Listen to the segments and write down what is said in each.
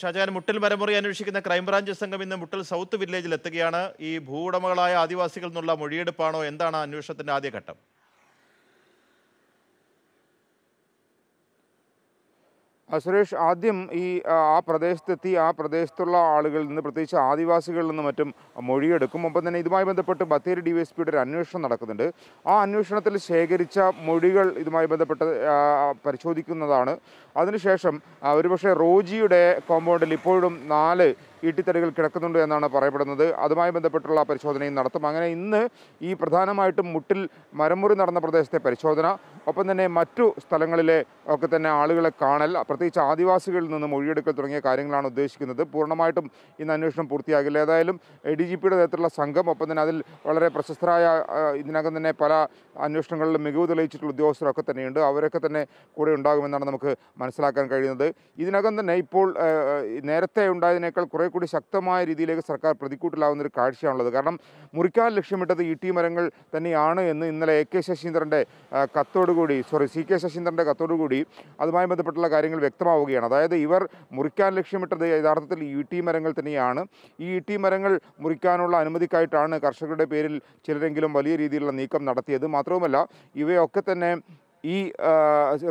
ഷാജഹാൻ മുട്ടിൽ മരമുറി അന്വേഷിക്കുന്ന ക്രൈംബ്രാഞ്ച് സംഘം ഇന്ന് മുട്ടിൽ സൗത്ത് വില്ലേജിൽ എത്തുകയാണ് ഈ ഉടമകളായ ആദിവാസികളിൽ നിന്നുള്ള മൊഴിയെടുപ്പാണോ എന്താണ് അന്വേഷണത്തിന്റെ ആദ്യഘട്ടം സുരേഷ് ആദ്യം ഈ ആ പ്രദേശത്തെത്തി ആ പ്രദേശത്തുള്ള ആളുകളിൽ നിന്ന് പ്രത്യേകിച്ച് ആദിവാസികളിൽ നിന്ന് മറ്റും മൊഴിയെടുക്കും ഒപ്പം തന്നെ ഇതുമായി ബന്ധപ്പെട്ട് ബത്തേരി ഡി വൈ എസ് പിയുടെ ഒരു അന്വേഷണം നടക്കുന്നുണ്ട് ആ അന്വേഷണത്തിൽ ശേഖരിച്ച മൊഴികൾ ഇതുമായി ബന്ധപ്പെട്ട് പരിശോധിക്കുന്നതാണ് അതിനുശേഷം ഒരുപക്ഷെ റോജിയുടെ കോമ്പൗണ്ടിൽ ഇപ്പോഴും നാല് ഈട്ടിത്തടികൾ കിടക്കുന്നുണ്ട് എന്നാണ് പറയപ്പെടുന്നത് അതുമായി ബന്ധപ്പെട്ടുള്ള പരിശോധനയും നടത്തും അങ്ങനെ ഇന്ന് ഈ പ്രധാനമായിട്ടും മുട്ടിൽ മരമുറി നടന്ന പ്രദേശത്തെ പരിശോധന ഒപ്പം തന്നെ മറ്റു സ്ഥലങ്ങളിലെ ഒക്കെ തന്നെ ആളുകളെ കാണൽ പ്രത്യേകിച്ച് ആദിവാസികളിൽ നിന്ന് മൊഴിയെടുക്കൽ തുടങ്ങിയ കാര്യങ്ങളാണ് ഉദ്ദേശിക്കുന്നത് പൂർണ്ണമായിട്ടും ഇന്ന് അന്വേഷണം പൂർത്തിയാകില്ല ഏതായാലും ഡി ജി പിയുടെ തരത്തിലുള്ള സംഘം ഒപ്പം തന്നെ അതിൽ വളരെ പ്രശസ്തരായ ഇതിനകം തന്നെ പല അന്വേഷണങ്ങളിലും മികവ് തെളിയിച്ചിട്ടുള്ള ഉദ്യോഗസ്ഥരൊക്കെ തന്നെയുണ്ട് അവരൊക്കെ തന്നെ കൂടെ ഉണ്ടാകുമെന്നാണ് നമുക്ക് മനസ്സിലാക്കാൻ കഴിയുന്നത് ഇതിനകം തന്നെ ഇപ്പോൾ നേരത്തെ ഉണ്ടായതിനേക്കാൾ കുറേ കൂടി ശക്തമായ രീതിയിലേക്ക് സർക്കാർ പ്രതിക്കൂട്ടിലാവുന്ന ഒരു കാഴ്ചയാണുള്ളത് കാരണം മുറിക്കാൻ ലക്ഷ്യമിട്ടത് ഇ ടി മരങ്ങൾ തന്നെയാണ് എന്ന് ഇന്നലെ എ കെ ശശീന്ദ്രൻ്റെ കത്തോടുകൂടി കൂടി സോറി സി കെ ശശീന്ദ്രൻ്റെ കത്തോടുകൂടി അതുമായി ബന്ധപ്പെട്ടുള്ള കാര്യങ്ങൾ വ്യക്തമാവുകയാണ് അതായത് ഇവർ മുറിക്കാൻ ലക്ഷ്യമിട്ടത് യഥാർത്ഥത്തിൽ ഇ ടി മരങ്ങൾ തന്നെയാണ് ഈ ഇ ടി മരങ്ങൾ മുറിക്കാനുള്ള അനുമതിക്കായിട്ടാണ് കർഷകരുടെ പേരിൽ ചിലരെങ്കിലും വലിയ രീതിയിലുള്ള നീക്കം നടത്തിയത് മാത്രവുമല്ല ഇവയൊക്കെ തന്നെ ഈ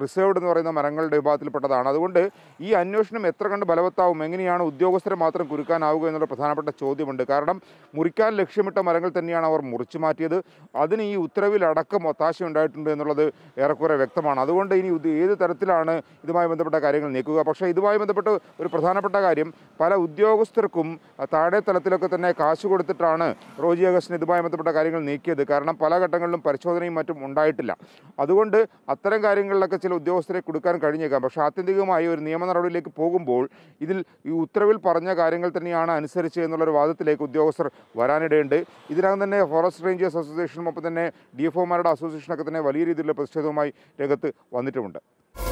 റിസർവ്ഡ് എന്ന് പറയുന്ന മരങ്ങളുടെ വിഭാഗത്തിൽപ്പെട്ടതാണ് അതുകൊണ്ട് ഈ അന്വേഷണം എത്ര കണ്ട് ബലവത്താവും എങ്ങനെയാണ് ഉദ്യോഗസ്ഥരെ മാത്രം കുരുക്കാനാവുക എന്നുള്ള പ്രധാനപ്പെട്ട ചോദ്യമുണ്ട് കാരണം മുറിക്കാൻ ലക്ഷ്യമിട്ട മരങ്ങൾ തന്നെയാണ് അവർ മുറിച്ചു മാറ്റിയത് അതിന് ഈ ഉത്തരവിലടക്കം ഒത്താശ ഉണ്ടായിട്ടുണ്ട് എന്നുള്ളത് ഏറെക്കുറെ വ്യക്തമാണ് അതുകൊണ്ട് ഇനി ഏത് തരത്തിലാണ് ഇതുമായി ബന്ധപ്പെട്ട കാര്യങ്ങൾ നീക്കുക പക്ഷേ ഇതുമായി ബന്ധപ്പെട്ട് ഒരു പ്രധാനപ്പെട്ട കാര്യം പല ഉദ്യോഗസ്ഥർക്കും താഴെ തലത്തിലൊക്കെ തന്നെ കാശ് കൊടുത്തിട്ടാണ് റോജി അഗസ്റ്റിന് ഇതുമായി ബന്ധപ്പെട്ട കാര്യങ്ങൾ നീക്കിയത് കാരണം പല ഘട്ടങ്ങളിലും പരിശോധനയും മറ്റും ഉണ്ടായിട്ടില്ല അതുകൊണ്ട് അത്തരം കാര്യങ്ങളിലൊക്കെ ചില ഉദ്യോഗസ്ഥരെ കൊടുക്കാൻ കഴിഞ്ഞേക്കാം പക്ഷേ ആത്യന്തികമായി ഒരു നിയമ നടപടിയിലേക്ക് പോകുമ്പോൾ ഇതിൽ ഈ ഉത്തരവിൽ പറഞ്ഞ കാര്യങ്ങൾ തന്നെയാണ് അനുസരിച്ച് എന്നുള്ളൊരു വാദത്തിലേക്ക് ഉദ്യോഗസ്ഥർ വരാനിടയുണ്ട് ഇതിനകം തന്നെ ഫോറസ്റ്റ് റേഞ്ചേഴ്സ് അസോസിയേഷനും ഒപ്പം തന്നെ ഡി എഫ് ഒമാരുടെ അസോസിയേഷനൊക്കെ തന്നെ വലിയ രീതിയിലുള്ള പ്രതിഷേധവുമായി രംഗത്ത് വന്നിട്ടുമുണ്ട്